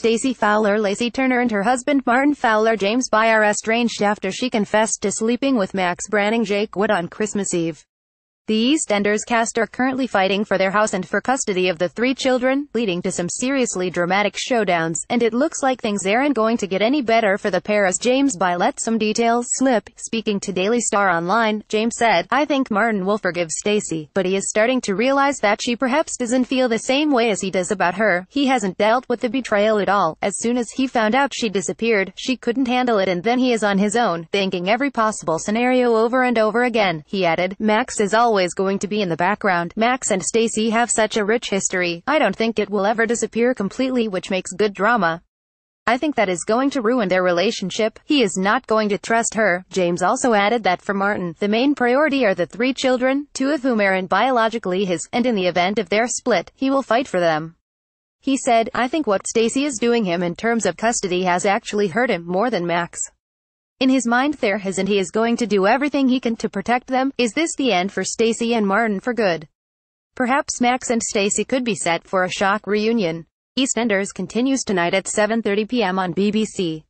Stacey Fowler Lacey Turner and her husband Martin Fowler James By are estranged after she confessed to sleeping with Max Branning Jake Wood on Christmas Eve. The Eastenders cast are currently fighting for their house and for custody of the three children, leading to some seriously dramatic showdowns, and it looks like things aren't going to get any better for the pair as James by let some details slip. Speaking to Daily Star Online, James said, I think Martin will forgive Stacy, but he is starting to realize that she perhaps doesn't feel the same way as he does about her. He hasn't dealt with the betrayal at all. As soon as he found out she disappeared, she couldn't handle it and then he is on his own, thinking every possible scenario over and over again. He added, Max is always always going to be in the background. Max and Stacy have such a rich history, I don't think it will ever disappear completely which makes good drama. I think that is going to ruin their relationship. He is not going to trust her. James also added that for Martin, the main priority are the three children, two of whom aren't biologically his, and in the event of their split, he will fight for them. He said, I think what Stacy is doing him in terms of custody has actually hurt him more than Max. In his mind there has and he is going to do everything he can to protect them. Is this the end for Stacy and Martin for good? Perhaps Max and Stacy could be set for a shock reunion. EastEnders continues tonight at 7.30 p.m. on BBC.